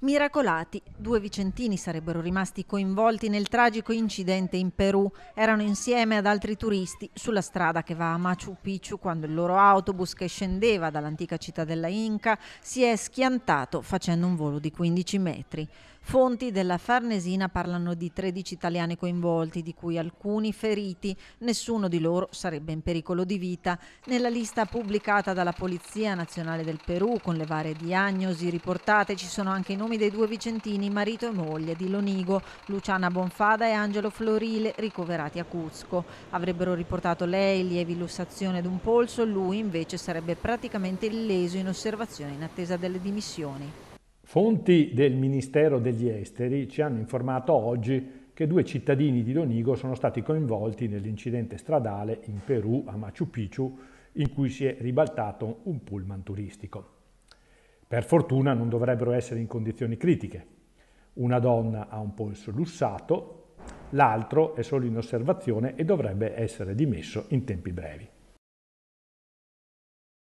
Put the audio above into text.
Miracolati, due vicentini sarebbero rimasti coinvolti nel tragico incidente in Perù. Erano insieme ad altri turisti sulla strada che va a Machu Picchu quando il loro autobus che scendeva dall'antica città della Inca si è schiantato facendo un volo di 15 metri. Fonti della Farnesina parlano di 13 italiani coinvolti, di cui alcuni feriti. Nessuno di loro sarebbe in pericolo di vita. Nella lista pubblicata dalla Polizia Nazionale del Perù, con le varie diagnosi riportate, ci sono anche i nomi dei due vicentini, marito e moglie, di Lonigo, Luciana Bonfada e Angelo Florile, ricoverati a Cuzco. Avrebbero riportato lei lievi ad un polso, lui invece sarebbe praticamente illeso in osservazione in attesa delle dimissioni. Fonti del Ministero degli Esteri ci hanno informato oggi che due cittadini di Donigo sono stati coinvolti nell'incidente stradale in Perù a Machu Picchu in cui si è ribaltato un pullman turistico. Per fortuna non dovrebbero essere in condizioni critiche. Una donna ha un polso lussato, l'altro è solo in osservazione e dovrebbe essere dimesso in tempi brevi.